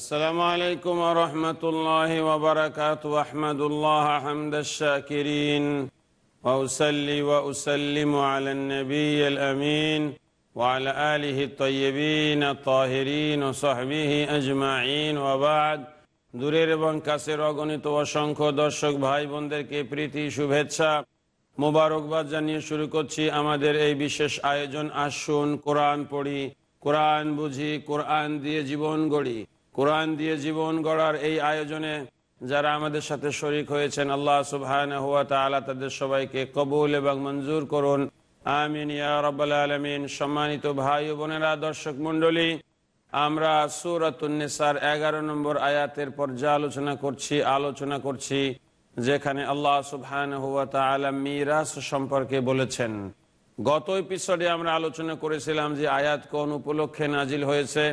السلام عليكم ورحمة الله وبركاته أحمد الله حمد الشاكرين وأسلي وأسلم على النبي الأمين وعلى آله الطيبين الطاهرين وصحبه أجمعين وبعد দূরের এবং কাছের অগণিত অসংখ্য দর্শক ভাই বোনদেরকে প্রীতি শুভেচ্ছা মোবারকবাদ জানিয়ে শুরু করছি আমাদের এই বিশেষ আয়োজন আসুন কোরআন পড়ি কোরআন বুঝি কোরআন দিয়ে জীবন গড়ি কোরআন দিয়ে জীবন গড়ার এই আয়োজনে যারা আমাদের সাথে শরিক হয়েছেন আল্লাহ সুবাহ হুয়া তাদের সবাইকে কবুল এবং মঞ্জুর করুন আমিন আলমিন সম্মানিত ভাই বোনেরা দর্শক মন্ডলী আমরা সুরাতনিসার এগারো নম্বর আয়াতের পর্যালোচনা করছি আলোচনা করছি যেখানে আল্লাহ সুবহান হুয়া তালা মিরাস সম্পর্কে বলেছেন গত এপিসোডে আমরা আলোচনা করেছিলাম যে আয়াত কোন উপলক্ষে নাজিল হয়েছে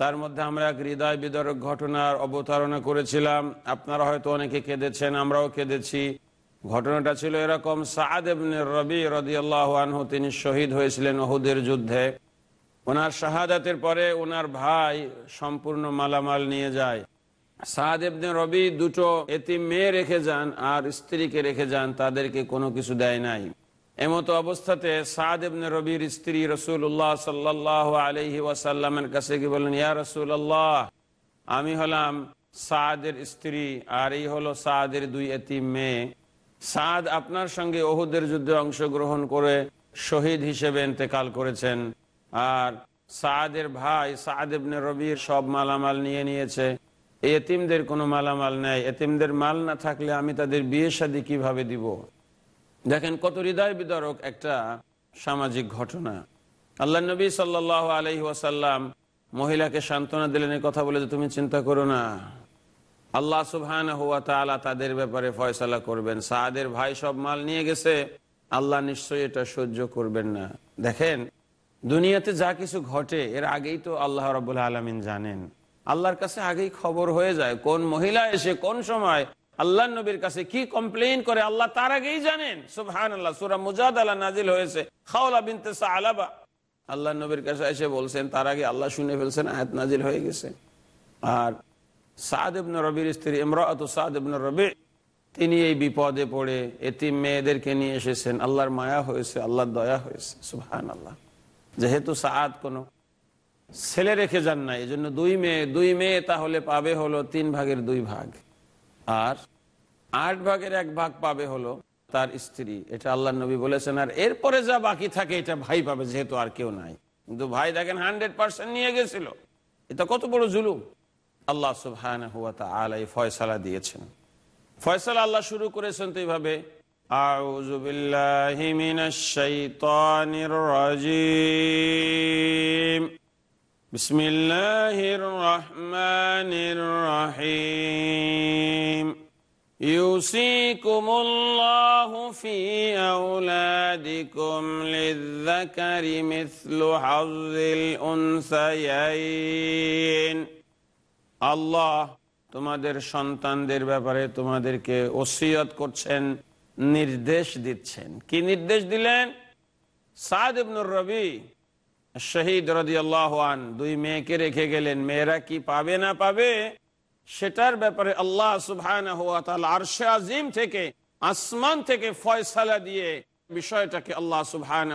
তার মধ্যে আমরা এক হৃদয় বিদরক ঘটনার অবতারণা করেছিলাম আপনারা হয়তো অনেকে কেঁদেছেন আমরাও কেঁদেছি ঘটনাটা ছিল এরকম আনহু তিনি শহীদ হয়েছিলেন ওহুদের যুদ্ধে ওনার শাহাদাতের পরে ওনার ভাই সম্পূর্ণ মালামাল নিয়ে যায় সাহাদেবনে রবি দুটো এতি মেয়ে রেখে যান আর স্ত্রীকে রেখে যান তাদেরকে কোনো কিছু দেয় নাই এমতো অবস্থাতে সাদ ইবনে রবির স্ত্রী উল্লাহ সাল্লাহ আলহি ওয়াসাল্লামের কাছে কি বললেন ইয়া রসুল্লাহ আমি হলাম সাদের স্ত্রী আর এই হলো সাদের দুই এতি মেয়ে সাদ আপনার সঙ্গে অহুদের যুদ্ধে অংশগ্রহণ করে শহীদ হিসেবে এতেকাল করেছেন আর সাদের ভাই সাদ ইবনে রবির সব মালামাল নিয়ে নিয়েছে এতিমদের কোনো মালামাল নেই এতিমদের মাল না থাকলে আমি তাদের বিয়ে শাদী কিভাবে দিব দেখেন কত হৃদয় বিদারক একটা সামাজিক ঘটনা আল্লাহ নবী সাল আলহি ওয়াসাল্লাম মহিলাকে সান্ত্বনা দিলেন এই কথা বলে যে তুমি চিন্তা করো না আল্লাহ সুহান হুয়া তালা তাদের ব্যাপারে ফয়সালা করবেন সাহাদের ভাই সব মাল নিয়ে গেছে আল্লাহ নিশ্চয়ই এটা সহ্য করবেন না দেখেন দুনিয়াতে যা কিছু ঘটে এর আগেই তো আল্লাহ রবুল্লা আলমিন জানেন আল্লাহর কাছে আগেই খবর হয়ে যায় কোন মহিলা এসে কোন সময় আল্লাহ নবীর কাছে কি কমপ্লেন করে আল্লাহ তার আগেই জানেন সুবহান আল্লাহ সুরা মুজাদ আল্লাহ নাজিল হয়েছে খাওলা বিনতে আলাবা আল্লাহ নবীর কাছে এসে বলছেন তার আগে আল্লাহ শুনে ফেলছেন আয়াত নাজিল হয়ে গেছে আর সাদ রবির স্ত্রী ইমরাত সাদ রবি তিনি এই বিপদে পড়ে এটি মেয়েদেরকে নিয়ে এসেছেন আল্লাহর মায়া হয়েছে আল্লাহর দয়া হয়েছে সুফহান আল্লাহ যেহেতু সাদ কোনো ছেলে রেখে যান না এই জন্য দুই মেয়ে দুই মেয়ে তাহলে পাবে হলো তিন ভাগের দুই ভাগ আর আট ভাগের এক ভাগ পাবে হলো তার স্ত্রী এটা আল্লাহ নবী বলেছেন আর এরপরে যা বাকি থাকে এটা ভাই পাবে যেহেতু আর কেউ নাই কিন্তু ভাই দেখেন হান্ড্রেড পার্সেন্ট নিয়ে গেছিল এটা কত বড় জুলুম আল্লাহ সুবহান ফয়সালা দিয়েছেন ফয়সালা আল্লাহ শুরু করেছেন তো এইভাবে আউজুবিল্লাহ بالله من الشيطان بسم الله الرحمن الرحيم يوصيكم الله في أولادكم للذكر مثل حظ الأنثيين الله তোমাদের সন্তানদের ব্যাপারে তোমাদেরকে ওসিয়ত করছেন নির্দেশ দিচ্ছেন কি নির্দেশ দিলেন সাদ ইবনুর রবি শহীদ রদিয়াল্লাহান দুই মেয়েকে রেখে গেলেন মেয়েরা কি পাবে না পাবে সেটার ব্যাপারে আল্লাহ সুবহান আরশে আজিম থেকে আসমান থেকে ফয়সালা দিয়ে বিষয়টাকে আল্লাহ সুবহান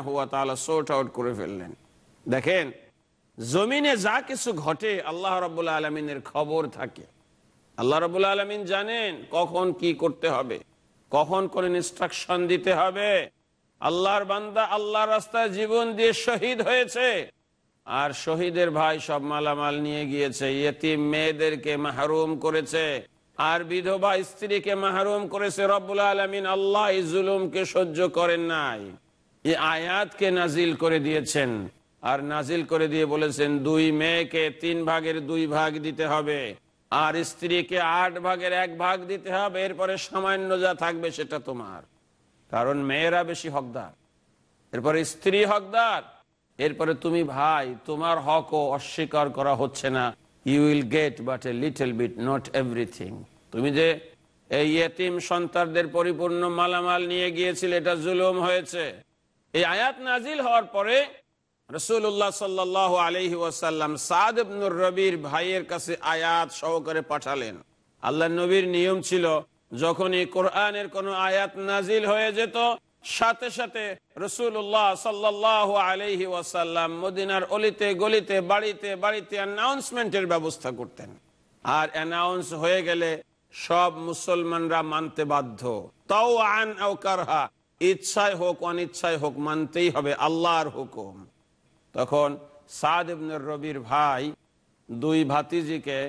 আউট করে ফেললেন দেখেন জমিনে যা কিছু ঘটে আল্লাহ রবুল্লা আলমিনের খবর থাকে আল্লাহ রবুল্লা আলমিন জানেন কখন কি করতে হবে কখন কোন ইনস্ট্রাকশন দিতে হবে আল্লাহর বান্দা আল্লাহ রাস্তায় জীবন দিয়ে শহীদ হয়েছে আর শহীদের ভাই সব মালামাল নিয়ে গিয়েছে ইয়েতিম মেয়েদেরকে মাহরুম করেছে আর বিধবা স্ত্রীকে মাহরুম করেছে রব্বুল আলমিন আল্লাহ জুলুমকে সহ্য করেন নাই এই আয়াতকে নাজিল করে দিয়েছেন আর নাজিল করে দিয়ে বলেছেন দুই মেয়েকে তিন ভাগের দুই ভাগ দিতে হবে আর স্ত্রীকে আট ভাগের এক ভাগ দিতে হবে এরপরে সামান্য যা থাকবে সেটা তোমার কারণ মেয়েরা বেশি হকদার এরপরে স্ত্রী হকদার এরপরে তুমি ভাই তোমার হক অস্বীকার করা হচ্ছে না you will get but a little bit not everything তুমি যে এই এতিম সন্তানদের পরিপূর্ণ মালামাল নিয়ে গিয়েছিল এটা জুলুম হয়েছে এই আয়াত নাজিল হওয়ার পরে রসুল্লাহ সাল্লাহ আলহি ওয়াসাল্লাম সাদ রবির ভাইয়ের কাছে আয়াত সহকারে পাঠালেন আল্লাহ নবীর নিয়ম ছিল যখনই কোরআনের কোন আয়াত নাজিল হয়ে যেত সাথে সাথে রসুল্লাহ সাল্লাহ আলহি ওয়াসাল্লাম মদিনার অলিতে গলিতে বাড়িতে বাড়িতে অ্যানাউন্সমেন্টের ব্যবস্থা করতেন আর অ্যানাউন্স হয়ে গেলে সব মুসলমানরা মানতে বাধ্য তাও আন ও কারহা ইচ্ছায় হোক অনিচ্ছায় হোক মানতেই হবে আল্লাহর হুকুম তখন সাদ ইবনুর রবির ভাই দুই ভাতিজিকে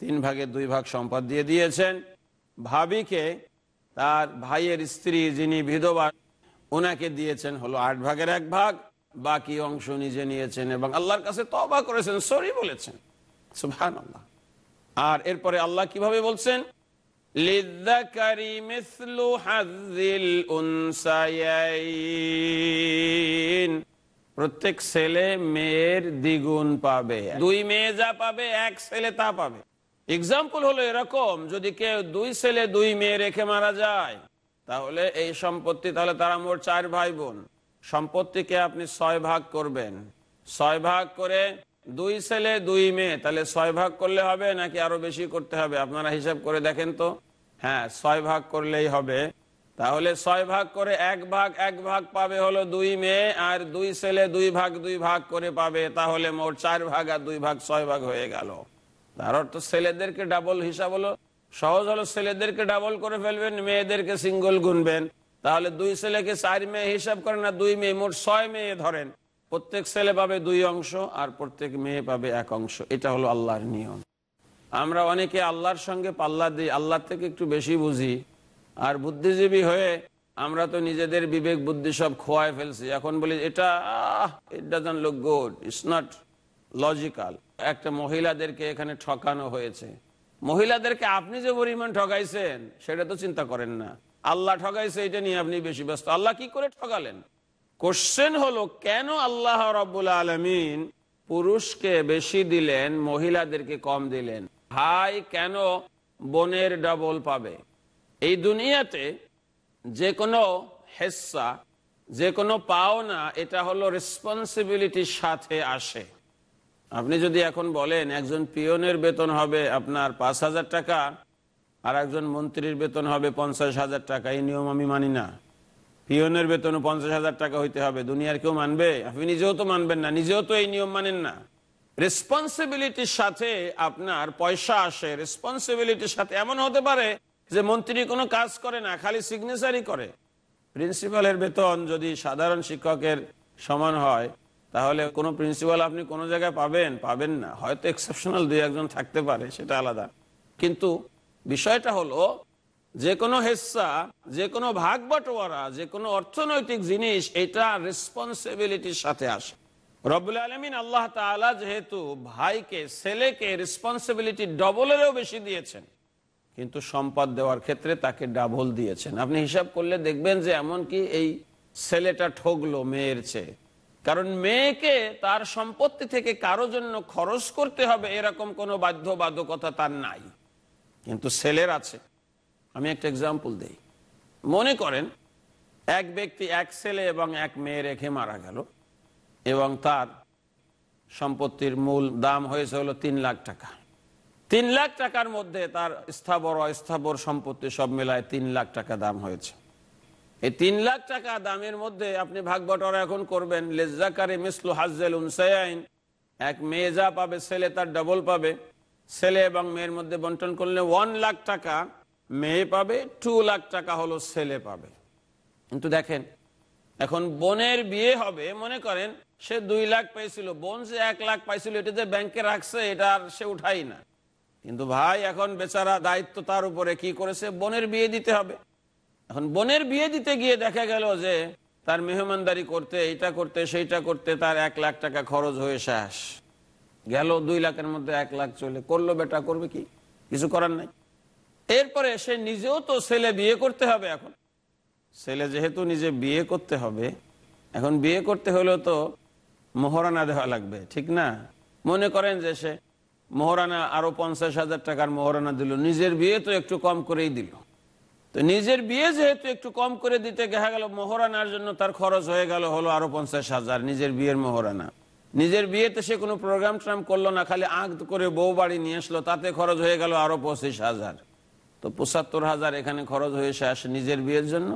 তিন ভাগে দুই ভাগ সম্পদ দিয়ে দিয়েছেন ভাবিকে তার ভাইয়ের স্ত্রী যিনি বিধবা ওনাকে দিয়েছেন হলো আট ভাগের এক ভাগ বাকি অংশ নিজে নিয়েছেন এবং আল্লাহর কাছে তবা করেছেন সরি বলেছেন সুভান আল্লাহ আর এরপরে আল্লাহ কিভাবে বলছেন প্রত্যেক ছেলে মেয়ের দ্বিগুণ পাবে দুই মেয়ে যা পাবে এক ছেলে তা পাবে এক্সাম্পল হলো এরকম যদি কেউ দুই ছেলে দুই মেয়ে রেখে মারা যায় তাহলে এই সম্পত্তি তাহলে তারা মোট চার ভাই বোন সম্পত্তিকে আপনি ছয় ভাগ করবেন ছয় ভাগ করে দুই ছেলে দুই মেয়ে তাহলে ছয় ভাগ করলে হবে নাকি আরো বেশি করতে হবে আপনারা হিসাব করে দেখেন তো হ্যাঁ ছয় ভাগ করলেই হবে তাহলে ছয় ভাগ করে এক ভাগ এক ভাগ পাবে হলো দুই মেয়ে আর দুই ছেলে দুই ভাগ দুই ভাগ করে পাবে তাহলে মোট চার ভাগ আর দুই ভাগ ছয় ভাগ হয়ে গেল তার অর্থ ছেলেদেরকে ডাবল হিসাব হলো সহজ হলো ছেলেদেরকে ডাবল করে ফেলবেন মেয়েদেরকে সিঙ্গল গুনবেন তাহলে দুই ছেলেকে চার মেয়ে হিসাব করেন না দুই মেয়ে মোট ছয় মেয়ে ধরেন প্রত্যেক ছেলে পাবে দুই অংশ আর প্রত্যেক মেয়ে পাবে এক অংশ এটা হলো আল্লাহর নিয়ম আমরা অনেকে আল্লাহর সঙ্গে পাল্লা দিই আল্লাহ থেকে একটু বেশি বুঝি আর বুদ্ধিজীবী হয়ে আমরা তো নিজেদের বিবেক বুদ্ধি সব খোয়ায় ফেলছি এখন বলি এটা it doesn't look good it's not logical একটা মহিলাদেরকে এখানে ঠকানো হয়েছে মহিলাদেরকে আপনি যে পরিমাণ ঠকাইছেন সেটা তো চিন্তা করেন না আল্লাহ ঠকাইছে এটা নিয়ে আপনি বেশি ব্যস্ত আল্লাহ কি করে ঠকালেন কোশ্চেন হলো কেন আল্লাহ রব্বুল আলমিন পুরুষকে বেশি দিলেন মহিলাদেরকে কম দিলেন ভাই কেন বোনের ডবল পাবে এই দুনিয়াতে যে কোনো হেসা যে কোনো পাওনা এটা হলো রেসপন্সিবিলিটির সাথে আসে আপনি যদি এখন বলেন একজন পিয়নের বেতন হবে আপনার পাঁচ হাজার টাকা আর একজন মন্ত্রীর বেতন হবে পঞ্চাশ হাজার টাকা এই নিয়ম আমি মানি না পিয়নের বেতন পঞ্চাশ হাজার টাকা হইতে হবে দুনিয়ার কেউ মানবে আপনি নিজেও তো মানবেন না নিজেও তো এই নিয়ম মানেন না রেসপন্সিবিলিটির সাথে আপনার পয়সা আসে রেসপন্সিবিলিটির সাথে এমন হতে পারে যে মন্ত্রী কোনো কাজ করে না খালি সিগনেচারই করে প্রিন্সিপালের বেতন যদি সাধারণ শিক্ষকের সমান হয় তাহলে কোনো প্রিন্সিপাল আপনি কোনো জায়গায় পাবেন পাবেন না হয়তো এক্সেপশনাল দুই একজন থাকতে পারে সেটা আলাদা কিন্তু বিষয়টা হলো যে কোনো হেসা যে কোনো ভাগ বাটোয়ারা যে কোনো অর্থনৈতিক জিনিস এটা রেসপন্সিবিলিটির সাথে আসে রবুল আলমিন আল্লাহ তালা যেহেতু ভাইকে ছেলেকে রেসপন্সিবিলিটি ডবলেরও বেশি দিয়েছেন কিন্তু সম্পদ দেওয়ার ক্ষেত্রে তাকে ডাবল দিয়েছেন আপনি হিসাব করলে দেখবেন যে এমনকি এই ছেলেটা ঠকলো মেয়ের চেয়ে কারণ মেয়েকে তার সম্পত্তি থেকে কারো জন্য খরচ করতে হবে এরকম কোনো বাধ্যবাধকতা তার নাই কিন্তু ছেলের আছে আমি একটা এক্সাম্পল দেই মনে করেন এক ব্যক্তি এক ছেলে এবং এক মেয়ে রেখে মারা গেল এবং তার সম্পত্তির মূল দাম হয়েছে হলো তিন লাখ টাকা তিন লাখ টাকার মধ্যে তার স্থাবর অস্থাবর সম্পত্তি সব মেলায় তিন লাখ টাকা দাম হয়েছে এই তিন লাখ টাকা দামের মধ্যে আপনি ভাগ বটরা এখন করবেন লেজাকারে মিসলু হাজেল উনসাইন এক মেয়ে যা পাবে ছেলে তার ডবল পাবে ছেলে এবং মেয়ের মধ্যে বন্টন করলে ওয়ান লাখ টাকা মেয়ে পাবে টু লাখ টাকা হলো ছেলে পাবে কিন্তু দেখেন এখন বোনের বিয়ে হবে মনে করেন সে দুই লাখ পাইছিল বোন যে এক লাখ পাইছিল এটা যে ব্যাংকে রাখছে এটা আর সে উঠাই না কিন্তু ভাই এখন বেচারা দায়িত্ব তার উপরে কি করেছে বোনের বিয়ে দিতে হবে এখন বোনের বিয়ে দিতে গিয়ে দেখা গেল যে তার মেহমানদারি করতে এটা করতে সেইটা করতে তার এক লাখ টাকা খরচ হয়ে শেষ গেল দুই লাখের মধ্যে এক লাখ চলে করলো বেটা করবে কি কিছু করার নাই এরপরে সে নিজেও তো ছেলে বিয়ে করতে হবে এখন ছেলে যেহেতু নিজে বিয়ে করতে হবে এখন বিয়ে করতে হলেও তো মহরানা দেওয়া লাগবে ঠিক না মনে করেন যে সে মহরানা আরো পঞ্চাশ হাজার টাকার মহরানা দিল নিজের বিয়ে তো একটু কম করেই দিল তো নিজের বিয়ে যেহেতু একটু কম করে দিতে দেখা গেল মোহরানার জন্য তার খরচ হয়ে গেল হলো আরো পঞ্চাশ হাজার নিজের বিয়ের মোহরানা নিজের বিয়েতে সে কোনো প্রোগ্রাম ট্রাম করলো না খালি আঁক করে বউ বাড়ি নিয়ে আসলো তাতে খরচ হয়ে গেল আরো পঁচিশ হাজার তো পঁচাত্তর হাজার এখানে খরচ হয়ে সে আসে নিজের বিয়ের জন্য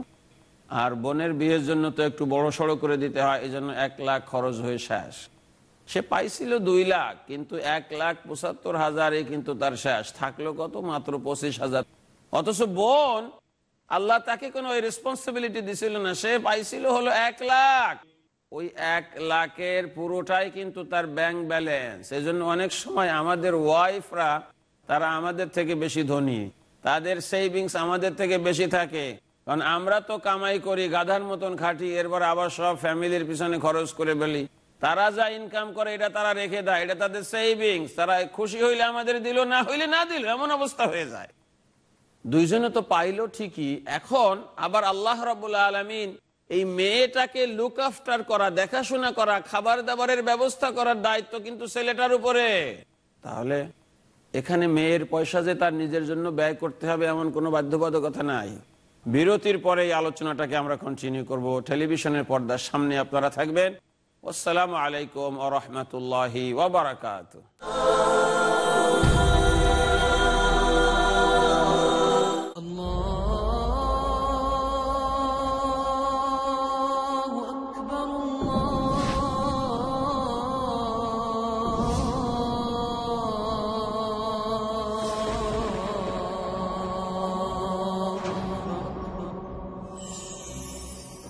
আর বোনের বিয়ের জন্য তো একটু বড় সড়ো করে দিতে হয় এই জন্য এক লাখ খরচ হয়ে শেষ সে পাইছিল দুই লাখ কিন্তু এক লাখ পঁচাত্তর হাজারে কিন্তু তার শেষ থাকলো কত মাত্র পঁচিশ হাজার অথচ বোন আল্লাহ তাকে কোনো ওই রেসপন্সিবিলিটি দিছিল না সে পাইছিল হলো এক লাখ ওই এক লাখের পুরোটাই কিন্তু তার ব্যাংক ব্যালেন্স এই অনেক সময় আমাদের ওয়াইফরা তারা আমাদের থেকে বেশি ধনী তাদের সেভিংস আমাদের থেকে বেশি থাকে কারণ আমরা তো কামাই করি গাধার মতন খাটি এরপর আবার সব ফ্যামিলির পিছনে খরচ করে বলি তারা যা ইনকাম করে এটা তারা রেখে দেয় এটা তাদের সেভিংস তারা খুশি হইলে আমাদের দিল না হইলে না দিল এমন অবস্থা হয়ে যায় দুইজনে তো পাইলো ঠিকই এখন আবার আল্লাহ রবাহ আলমিন এই মেয়েটাকে লুক আফটার করা দেখাশোনা করা খাবার দাবারের ব্যবস্থা করার দায়িত্ব কিন্তু ছেলেটার উপরে তাহলে এখানে মেয়ের পয়সা যে তার নিজের জন্য ব্যয় করতে হবে এমন কোনো বাধ্যবাধকতা নাই বিরতির পরে এই আলোচনাটাকে আমরা কন্টিনিউ করব টেলিভিশনের পর্দার সামনে আপনারা থাকবেন আসসালামু আলাইকুম আ রহমতুল্লাহ ওবরাকাত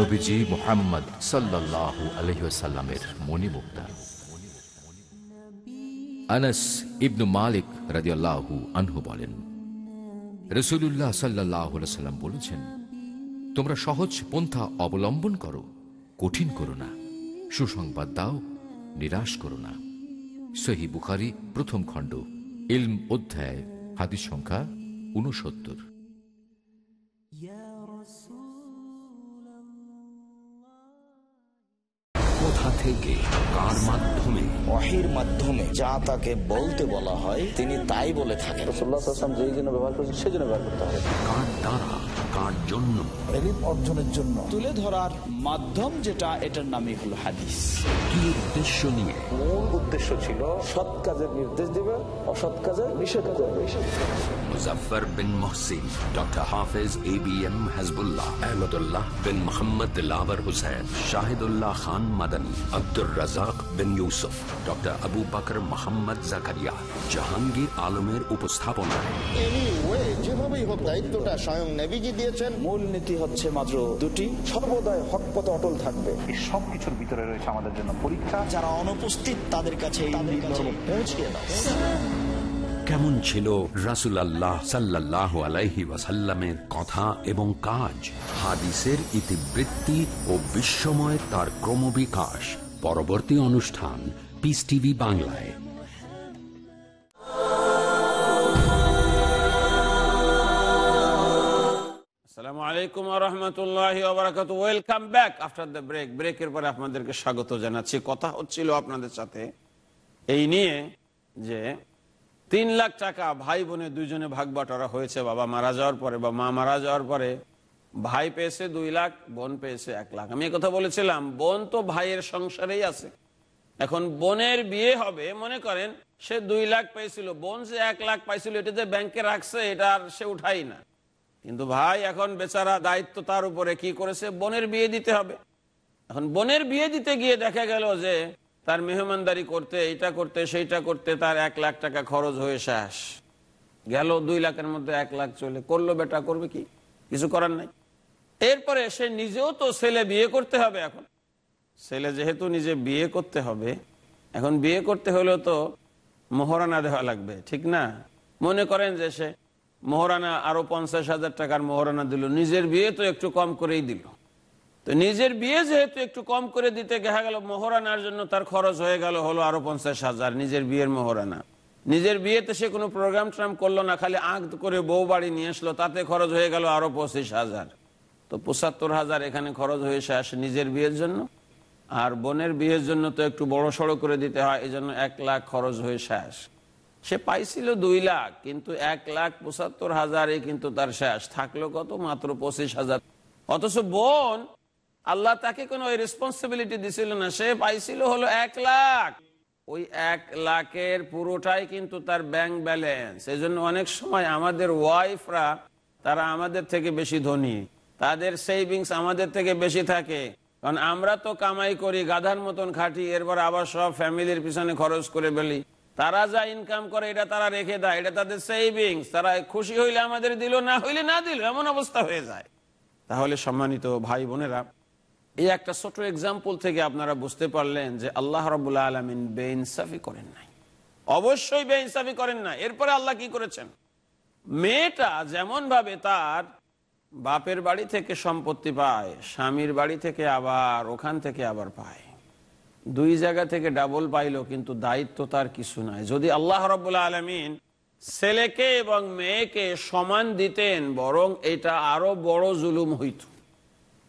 নবীজি মোহাম্মদ সাল্লাহ আলহিসাল্লামের ইবনু মালিক রাজিয়াল্লাহু আনহু বলেন রসুল্লাহ বলেছেন তোমরা সহজ পন্থা অবলম্বন করো কঠিন করো না সুসংবাদ দাও নিরাশ করো না সহি বুখারি প্রথম খণ্ড ইলম অধ্যায় হাদিস সংখ্যা ঊনসত্তর থেকে কার মাধ্যমে অহির মাধ্যমে যা তাকে বলতে বলা হয় তিনি তাই বলে থাকেন রসুল্লাহ যেই জন্য ব্যবহার করছেন সেই জন্য ব্যবহার করতে হবে কার দ্বারা কার জন্য অর্জনের জন্য তুলে ধরার মাধ্যম যেটা এটার নামই হলো হাদিস কি উদ্দেশ্য নিয়ে মূল উদ্দেশ্য ছিল সৎ কাজের নির্দেশ দেবে অসৎ কাজের নিষেধ করবে বিন Mohsin doctor Hafez A B M Hasbullah bin Shahidullah Khan Abdur Razzak bin doctor Abu Bakar Jahangir আলমের উপস্থাপনায় যেভাবেই হোক দায়িত্বটা স্বয়ং দিয়েছেন মূল নীতি হচ্ছে মাত্র দুটি অটল থাকবে এই সবকিছুর ভিতরে রয়েছে আমাদের জন্য পরীক্ষা যারা অনুপস্থিত তাদের কাছে পৌঁছিয়ে কেমন ছিল রাসুল সাল্লাহ আলাইহি ওয়াসাল্লামের কথা এবং কাজ হাদিসের ইতিবৃত্তি ও বিশ্বময় তার ক্রমবিকাশ পরবর্তী অনুষ্ঠান পিস টিভি বাংলায় আপনাদেরকে স্বাগত জানাচ্ছি কথা হচ্ছিল আপনাদের সাথে এই নিয়ে যে তিন লাখ টাকা ভাই বোনে ভাগ হয়েছে বাবা মারা যাওয়ার পরে বা মা মারা যাওয়ার পরে ভাই পেয়েছে দুই লাখ বোন পেয়েছে এক লাখ আমি কথা বলেছিলাম বোন তো ভাইয়ের সংসারেই আছে এখন বোনের বিয়ে হবে মনে করেন সে দুই লাখ পেয়েছিল বোন যে এক লাখ পাইছিল এটা যে ব্যাংকে রাখছে এটা আর সে উঠাই না কিন্তু ভাই এখন বেচারা দায়িত্ব তার উপরে কি করেছে বোনের বিয়ে দিতে হবে এখন বোনের বিয়ে দিতে গিয়ে দেখা গেল যে তার মেহমানদারি করতে এটা করতে সেইটা করতে তার এক লাখ টাকা খরচ হয়ে শেষ গেল দুই লাখের মধ্যে এক লাখ চলে করলো বেটা করবে কি কিছু করার নাই এরপরে সে নিজেও তো ছেলে বিয়ে করতে হবে এখন ছেলে যেহেতু নিজে বিয়ে করতে হবে এখন বিয়ে করতে হলেও তো মোহরানা দেওয়া লাগবে ঠিক না মনে করেন যে সে মহরানা আরো পঞ্চাশ হাজার টাকার মহরানা দিল নিজের বিয়ে তো একটু কম করেই দিল তো নিজের বিয়ে যেহেতু একটু কম করে দিতে দেখা গেল মহরানার জন্য তার খরচ হয়ে গেল হলো আরো পঞ্চাশ হাজার নিজের বিয়ের মহরানা নিজের বিয়েতে সে কোনো প্রোগ্রাম ট্রাম করলো না খালি আঁক করে বউ বাড়ি নিয়ে আসলো তাতে খরচ হয়ে গেল আরো পঁচিশ হাজার তো পঁচাত্তর হাজার এখানে খরচ হয়ে আসে নিজের বিয়ের জন্য আর বোনের বিয়ের জন্য তো একটু বড় সড়ো করে দিতে হয় এই জন্য এক লাখ খরচ হয়ে আসে সে পাইছিল দুই লাখ কিন্তু এক লাখ পঁচাত্তর হাজারে কিন্তু তার শেষ থাকলো কত মাত্র পঁচিশ হাজার অথচ বোন আল্লাহ তাকে কোনো ওই রেসপন্সিবিলিটি দিছিল না সে পাইছিল হলো এক লাখ ওই এক লাখের পুরোটাই কিন্তু তার ব্যাংক ব্যালেন্স এই অনেক সময় আমাদের ওয়াইফরা তারা আমাদের থেকে বেশি ধনী তাদের সেভিংস আমাদের থেকে বেশি থাকে কারণ আমরা তো কামাই করি গাধার মতন খাটি এরপর আবার সব ফ্যামিলির পিছনে খরচ করে বেলি তারা যা ইনকাম করে এটা তারা রেখে দেয় এটা তাদের সেভিংস তারা খুশি হইলে আমাদের দিল না হইলে না দিল এমন অবস্থা হয়ে যায় তাহলে সম্মানিত ভাই বোনেরা এই একটা ছোট এক্সাম্পল থেকে আপনারা বুঝতে পারলেন যে আল্লাহ রবুল্লা আলমিন বেইনসাফি করেন নাই অবশ্যই বেইনসাফি করেন না এরপরে আল্লাহ কি করেছেন মেয়েটা যেমন ভাবে তার বাপের বাড়ি থেকে সম্পত্তি পায় স্বামীর বাড়ি থেকে আবার ওখান থেকে আবার পায় দুই জায়গা থেকে ডাবল পাইল কিন্তু দায়িত্ব তার কিছু নাই যদি আল্লাহ রবাহ আলমিন ছেলেকে এবং মেয়েকে সমান দিতেন বরং এটা আরো বড় জুলুম হইত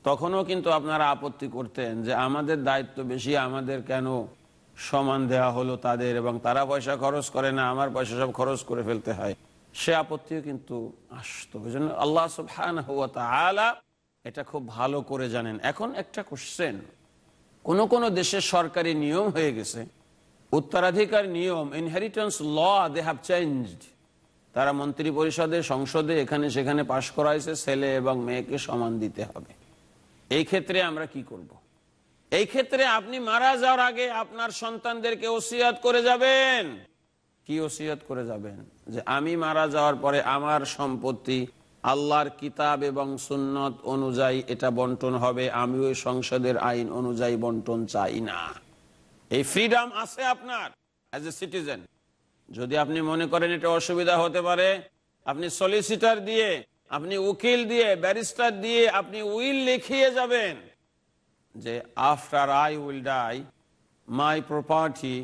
তখনও কিন্তু আপনারা আপত্তি করতেন যে আমাদের দায়িত্ব বেশি আমাদের কেন সমান দেয়া হলো তাদের এবং তারা পয়সা খরচ করে না আমার পয়সা সব খরচ করে ফেলতে হয় সে আপত্তিও কিন্তু আসতো ওই জন্য আল্লাহ সুফহান এটা খুব ভালো করে জানেন এখন একটা কোশ্চেন কোন কোন দেশের সরকারি নিয়ম হয়ে গেছে উত্তরাধিকার নিয়ম inheritance law they have change তারা মন্ত্রী পরিষদে সংসদে এখানে সেখানে পাশ করা হয়েছে ছেলে এবং মেয়েকে সমান দিতে হবে এই ক্ষেত্রে আমরা কি করব। এই ক্ষেত্রে আপনি মারা যাওয়ার আগে আপনার সন্তানদেরকে ওসিয়াত করে যাবেন কি ওসিয়াত করে যাবেন যে আমি মারা যাওয়ার পরে আমার সম্পত্তি আল্লাহর কিতাব এবং সুন্নত অনুযায়ী এটা বন্টন হবে আমি ওই সংসদের আইন অনুযায়ী বন্টন চাই না এই ফ্রিডম আছে আপনার অ্যাজ এ সিটিজেন যদি আপনি মনে করেন এটা অসুবিধা হতে পারে আপনি সলিসিটার দিয়ে আপনি উকিল দিয়ে ব্যারিস্টার দিয়ে আপনি উইল লিখিয়ে যাবেন যে after I will die my property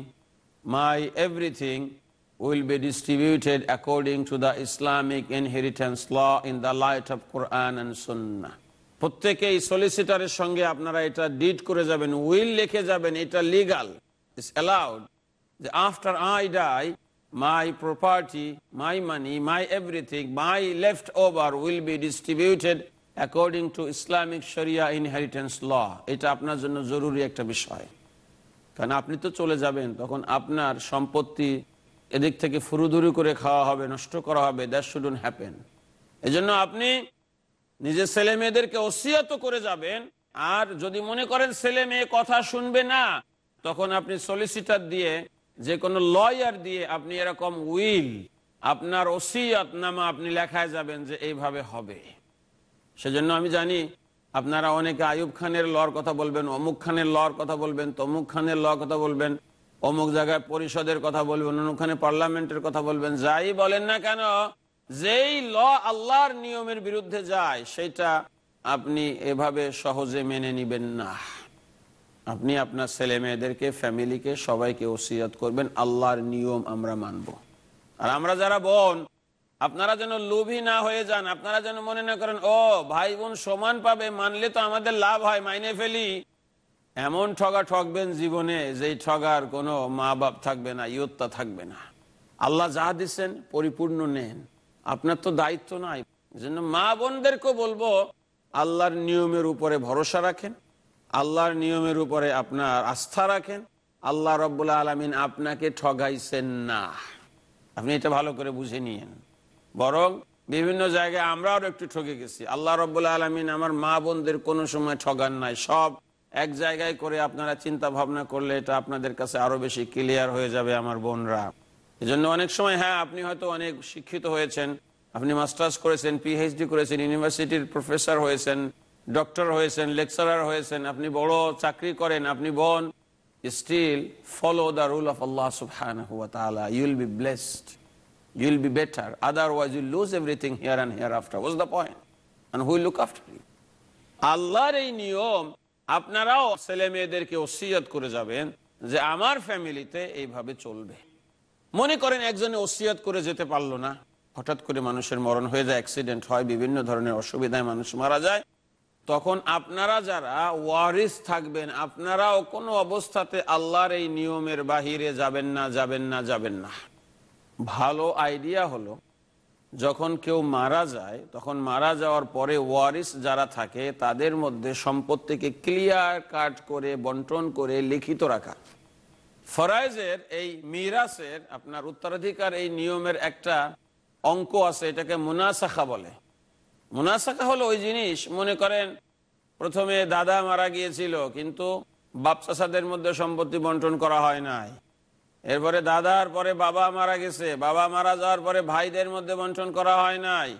my everything will be distributed according to the Islamic inheritance law in the light of Quran and Sunnah. প্রত্যেকে এই সলিসিটারের সঙ্গে আপনারা এটা ডিড করে যাবেন উইল লিখে যাবেন এটা লিগাল ইস অ্যালাউড যে after I die my property, my money, my everything, my leftover will be distributed according to Islamic Sharia inheritance law. এটা আপনার জন্য জরুরি একটা বিষয় কারণ আপনি তো চলে যাবেন তখন আপনার সম্পত্তি এদিক থেকে ফুরুধুরু করে খাওয়া হবে নষ্ট করা হবে দ্যাট শুডুন হ্যাপেন এজন্য আপনি নিজের ছেলে মেয়েদেরকে অসিয়ত করে যাবেন আর যদি মনে করেন ছেলে মেয়ে কথা শুনবে না তখন আপনি সলিসিটার দিয়ে যে কোনো লয়ার দিয়ে আপনি এরকম উইল আপনার ওসিয়ত নামা আপনি লেখায় যাবেন যে এইভাবে হবে সেজন্য আমি জানি আপনারা অনেকে আয়ুব খানের লর কথা বলবেন অমুক খানের লর কথা বলবেন তমুক খানের লর কথা বলবেন অমুক জায়গায় পরিষদের কথা বলবেন ওখানে পার্লামেন্টের কথা বলবেন যাই বলেন না কেন যেই ল আল্লাহর নিয়মের বিরুদ্ধে যায় সেটা আপনি এভাবে সহজে মেনে নিবেন না আপনি আপনার ছেলে মেয়েদেরকে ফ্যামিলিকে সবাইকে ওসিয়াত করবেন আল্লাহর নিয়ম আমরা মানব আর আমরা যারা বোন আপনারা যেন লোভী না হয়ে যান আপনারা যেন মনে না করেন ও ভাই বোন সমান পাবে মানলে তো আমাদের লাভ হয় মাইনে ফেলি এমন ঠগা ঠকবেন জীবনে যে ঠগার কোনো মা বাপ থাকবে না ইয়ত্তা থাকবে না আল্লাহ যা দিচ্ছেন পরিপূর্ণ নেন আপনার তো দায়িত্ব নাই জন্য মা বোনদেরকে বলবো আল্লাহর নিয়মের উপরে ভরসা রাখেন আল্লাহর নিয়মের উপরে আপনার আস্থা রাখেন আল্লাহ রব্বুল্লা আলমিন আপনাকে ঠগাইছেন না আপনি এটা ভালো করে বুঝে নিয়েন বরং বিভিন্ন জায়গায় আমরাও একটু ঠকে গেছি আল্লাহ রব্বুল্লা আলমিন আমার মা বোনদের কোনো সময় ঠগান নাই সব এক জায়গায় করে আপনারা চিন্তা ভাবনা করলে এটা আপনাদের কাছে আরো বেশি ক্লিয়ার হয়ে যাবে আমার বোনরা এজন্য অনেক সময় হ্যাঁ আপনি হয়তো অনেক শিক্ষিত হয়েছেন আপনি মাস্টার্স করেছেন পিএইচডি করেছেন ইউনিভার্সিটির প্রফেসর হয়েছেন ডক্টর হয়েছেন লেকচারার হয়েছেন আপনি বড় চাকরি করেন আপনি বোন still follow the rule of Allah Subhan you'll be blessed you'll be better otherwise you lose everything here and hereafter was the point and we'll look after আল্লাহর এই নিয়ম আপনারাও ছেলে মেয়েদেরকে ওসিয়ত করে যাবেন যে আমার ফ্যামিলিতে এইভাবে চলবে মনে করেন একজনে ওসিয়ত করে যেতে পারলো না হঠাৎ করে মানুষের মরণ হয়ে যায় অ্যাক্সিডেন্ট হয় বিভিন্ন ধরনের অসুবিধায় মানুষ মারা যায় তখন আপনারা যারা ওয়ারিস থাকবেন আপনারাও কোনো অবস্থাতে আল্লাহর এই নিয়মের বাহিরে যাবেন না যাবেন না যাবেন না ভালো আইডিয়া হলো যখন কেউ মারা যায় তখন মারা যাওয়ার পরে ওয়ারিস যারা থাকে তাদের মধ্যে সম্পত্তিকে ক্লিয়ার কাট করে বন্টন করে লিখিত রাখা ফরাইজের এই মিরাসের আপনার উত্তরাধিকার এই নিয়মের একটা অঙ্ক আছে এটাকে মুনাশাখা বলে মুনাশাখা হলো ওই জিনিস মনে করেন প্রথমে দাদা মারা গিয়েছিল কিন্তু বাপসাসাদের মধ্যে সম্পত্তি বন্টন করা হয় নাই এরপরে দাদার পরে বাবা মারা গেছে বাবা মারা যাওয়ার পরে ভাইদের মধ্যে বন্টন করা হয় নাই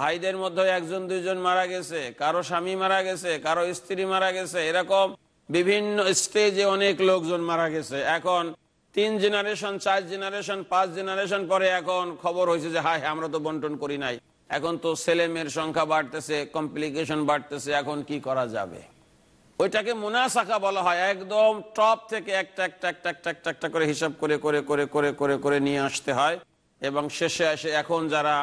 ভাইদের মধ্যে একজন দুইজন মারা গেছে কারো স্বামী মারা গেছে কারো স্ত্রী মারা গেছে এরকম বিভিন্ন স্টেজে অনেক লোকজন মারা গেছে এখন তিন জেনারেশন চার জেনারেশন পাঁচ জেনারেশন পরে এখন খবর হয়েছে যে হায় আমরা তো বন্টন করি নাই এখন তো ছেলে মেয়ের সংখ্যা বাড়তেছে কমপ্লিকেশন বাড়তেছে এখন কি করা যাবে ওইটাকে মুনাসাকা বলা হয় একদম টপ থেকে একটা একটা একটা একটা একটা একটা করে হিসাব করে করে করে করে করে করে নিয়ে আসতে হয় এবং শেষে আসে এখন যারা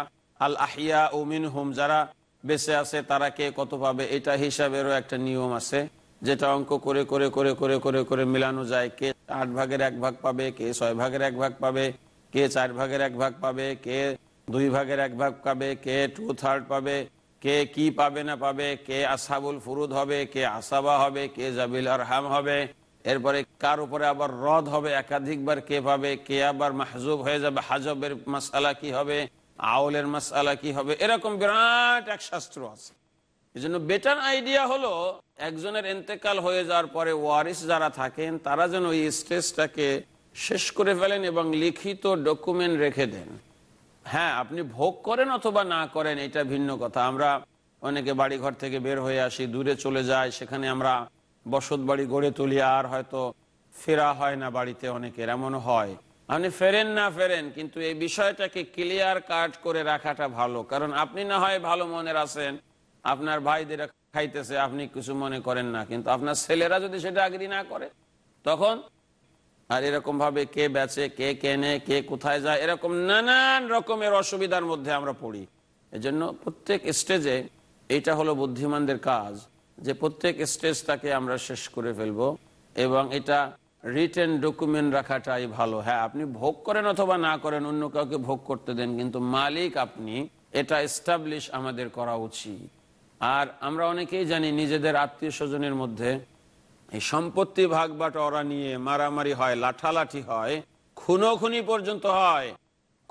আল আহিয়া উমিন হুম যারা বেঁচে আছে তারা কে কত পাবে এটা হিসাবেরও একটা নিয়ম আছে যেটা অঙ্ক করে করে করে করে করে করে মিলানো যায় কে আট ভাগের এক ভাগ পাবে কে ছয় ভাগের এক ভাগ পাবে কে চার ভাগের এক ভাগ পাবে কে দুই ভাগের এক ভাগ পাবে কে টু থার্ড পাবে কে কি পাবে না পাবে কে আসাবুল ফুরুদ হবে কে আসাবা হবে কে জাবিল আরহাম হবে এরপরে কার উপরে আবার রদ হবে একাধিকবার কে পাবে কে আবার মাহজুব হয়ে যাবে হাজবের মাসালা কি হবে আউলের মাসালা কি হবে এরকম বিরাট এক শাস্ত্র আছে এই জন্য বেটার আইডিয়া হলো একজনের এন্তেকাল হয়ে যাওয়ার পরে ওয়ারিস যারা থাকেন তারা যেন ওই স্টেজটাকে শেষ করে ফেলেন এবং লিখিত ডকুমেন্ট রেখে দেন হ্যাঁ আপনি ভোগ করেন অথবা না করেন এটা ভিন্ন কথা আমরা অনেকে বাড়ি ঘর থেকে বের হয়ে আসি দূরে চলে যাই সেখানে আমরা বসত বাড়ি গড়ে তুলি আর হয়তো ফেরা হয় না বাড়িতে অনেকের এমন হয় আপনি ফেরেন না ফেরেন কিন্তু এই বিষয়টাকে ক্লিয়ার কাট করে রাখাটা ভালো কারণ আপনি না হয় ভালো মনের আছেন আপনার ভাইদের খাইতেছে আপনি কিছু মনে করেন না কিন্তু আপনার ছেলেরা যদি সেটা আগ্রি না করে তখন আর এরকম ভাবে কে বেচে কে কেনে কে কোথায় যায় এরকম নানান রকমের অসুবিধার মধ্যে আমরা পড়ি এজন্য প্রত্যেক স্টেজে এটা হলো বুদ্ধিমানদের কাজ যে প্রত্যেক স্টেজটাকে আমরা শেষ করে ফেলব এবং এটা রিটেন ডকুমেন্ট রাখাটাই ভালো হ্যাঁ আপনি ভোগ করেন অথবা না করেন অন্য কাউকে ভোগ করতে দেন কিন্তু মালিক আপনি এটা এস্টাবলিশ আমাদের করা উচিত আর আমরা অনেকেই জানি নিজেদের আত্মীয় স্বজনের মধ্যে এই সম্পত্তি ভাগ বাটোয়ারা নিয়ে মারামারি হয় লাঠালাঠি হয় খুনোখুনি পর্যন্ত হয়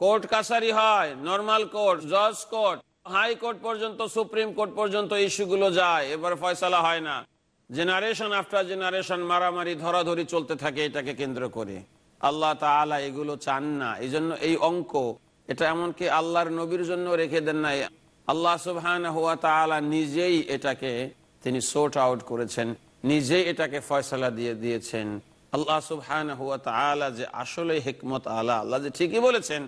কোর্ট কাছারি হয় নর্মাল কোর্ট জজ কোর্ট হাইকোর্ট পর্যন্ত সুপ্রিম কোর্ট পর্যন্ত ইস্যুগুলো যায় এবার ফয়সালা হয় না জেনারেশন আফটার জেনারেশন মারামারি ধরাধরি চলতে থাকে এটাকে কেন্দ্র করে আল্লাহ তালা এগুলো চান না এই জন্য এই অঙ্ক এটা এমনকি আল্লাহর নবীর জন্য রেখে দেন না আল্লাহ সুবহান হুয়া তালা নিজেই এটাকে তিনি সোর্ট আউট করেছেন নিজে এটাকে ফয়সালা দিয়ে দিয়েছেন আল্লাহ সুবহান হুয়া তালা যে আসলে হিকমত আলা আল্লাহ যে ঠিকই বলেছেন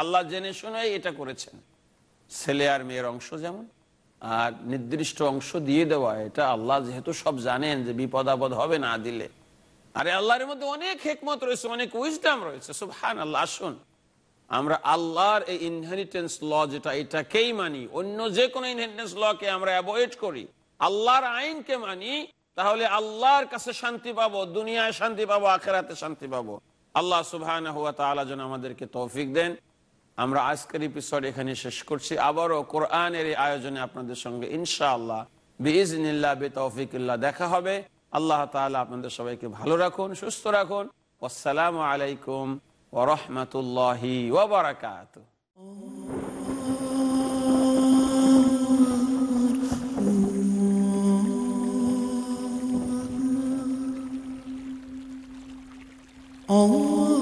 আল্লাহ জেনে শুনে এটা করেছেন ছেলে আর মেয়ের অংশ যেমন আর নির্দিষ্ট অংশ দিয়ে দেওয়া এটা আল্লাহ যেহেতু সব জানেন যে বিপদ আপদ হবে না দিলে আরে আল্লাহর মধ্যে অনেক হেকমত রয়েছে অনেক উইজডাম রয়েছে সুবহান আল্লাহ আসুন আমরা আল্লাহর এই ইনহেরিটেন্স ল যেটা এটাকেই মানি অন্য যে কোনো ইনহেরিটেন্স লকে আমরা অ্যাভয়েড করি আল্লাহর আইনকে মানি তাহলে আল্লাহর কাছে শান্তি পাবো দুনিয়ায় শান্তি পাবো আখেরাতে শান্তি পাবো আল্লাহ সুবাহ যেন আমাদেরকে তৌফিক দেন আমরা আজকের এপিসোড এখানে শেষ করছি আবারও কোরআনের এই আয়োজনে আপনাদের সঙ্গে ইনশাআল্লাহ বিজনিল্লা বে তৌফিকুল্লাহ দেখা হবে আল্লাহ তালা আপনাদের সবাইকে ভালো রাখুন সুস্থ রাখুন আসসালামু আলাইকুম ورحمة الله وبركاته Allah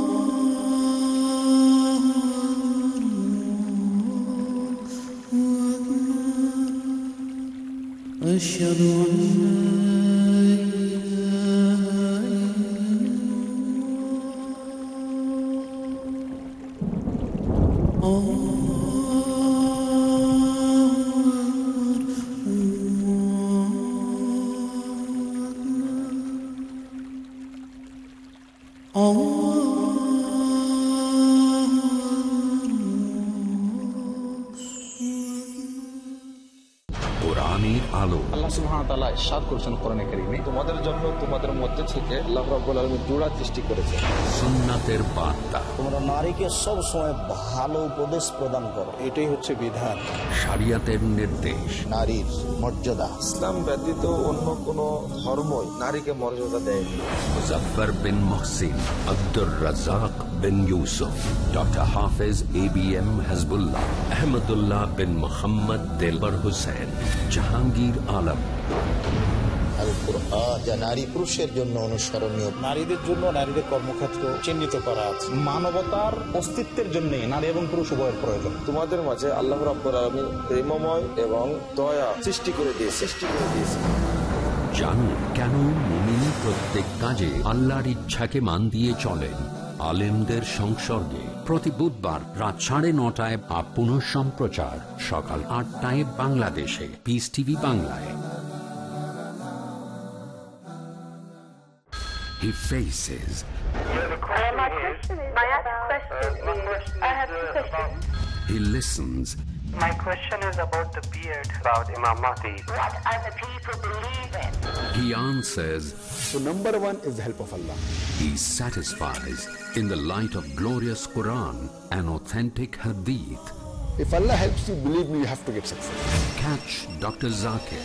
أشهد أن لا Oh. সাত করছেন কোরআন কারিমে তোমাদের জন্য তোমাদের মধ্যে থেকে আল্লাহ রাব্বুল আলামিন জোড়া সৃষ্টি করেছে সুন্নাতের বার্তা তোমরা নারীকে সব সময় ভালো উপদেশ প্রদান করো এটাই হচ্ছে বিধান শরিয়াতের নির্দেশ নারীর মর্যাদা ইসলাম ব্যতীত অন্য কোনো ধর্মই নারীকে মর্যাদা দেয়নি Muzaffar bin Mohsin Abdur Razzak bin Yusuf doctor Hafez A B M Hasbullah Ahmadullah bin Mohammad Delwar Hossain Jahangir Alam যা নারী পুরুষের জন্য অনুসরণীয় নারীদের জন্য নারীদের কর্মক্ষেত্র চিহ্নিত করা আছে মানবতার অস্তিত্বের জন্য নারী এবং পুরুষ উভয়ের প্রয়োজন তোমাদের মাঝে আল্লাহ রাব্বুল আলমী প্রেমময় এবং দয়া সৃষ্টি করে দিয়ে সৃষ্টি করে দিয়েছে জানুন কেন মুমিন প্রত্যেক কাজে আল্লাহর ইচ্ছাকে মান দিয়ে চলেন আলেমদের সংসর্গে প্রতি বুধবার রাত সাড়ে নটায় আপ সম্প্রচার সকাল আটটায় বাংলাদেশে পিস টিভি বাংলায় he faces. my, question is, uh, I have uh, He listens. My question is about the beard, about Imam Mahdi. What the people believe in? He answers. So number one is the help of Allah. He satisfies in the light of glorious Quran and authentic Hadith. If Allah helps you, believe me, you have to get success. Catch Dr. Zakir.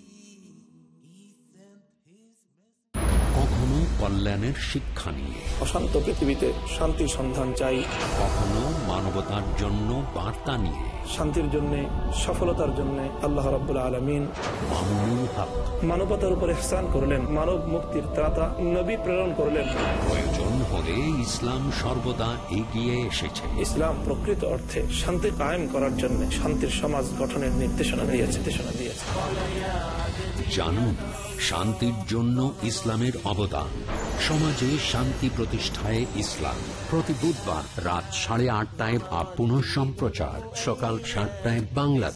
কল্যাণের শিক্ষা নিয়ে অশান্ত পৃথিবীতে শান্তির সন্ধান চাই কখনো মানবতার জন্য বার্তা নিয়ে শান্তির জন্য সফলতার জন্য আল্লাহ রাবুল্লাহ আলমিন মামুনুল মানবতার উপরে স্থান করলেন মানব মুক্তির ত্রাতা নবী প্রেরণ করলেন প্রয়োজন হলে ইসলাম সর্বদা এগিয়ে এসেছে ইসলাম প্রকৃত অর্থে শান্তি কায়েম করার জন্য শান্তির সমাজ গঠনের নির্দেশনা দিয়েছে দিয়েছে জানুন শান্তির জন্য ইসলামের অবদান সমাজে শান্তি প্রতিষ্ঠায় ইসলাম প্রতি বুধবার রাত সাড়ে আটটায় বা পুনঃ সম্প্রচার সকাল সাতটায় বাংলা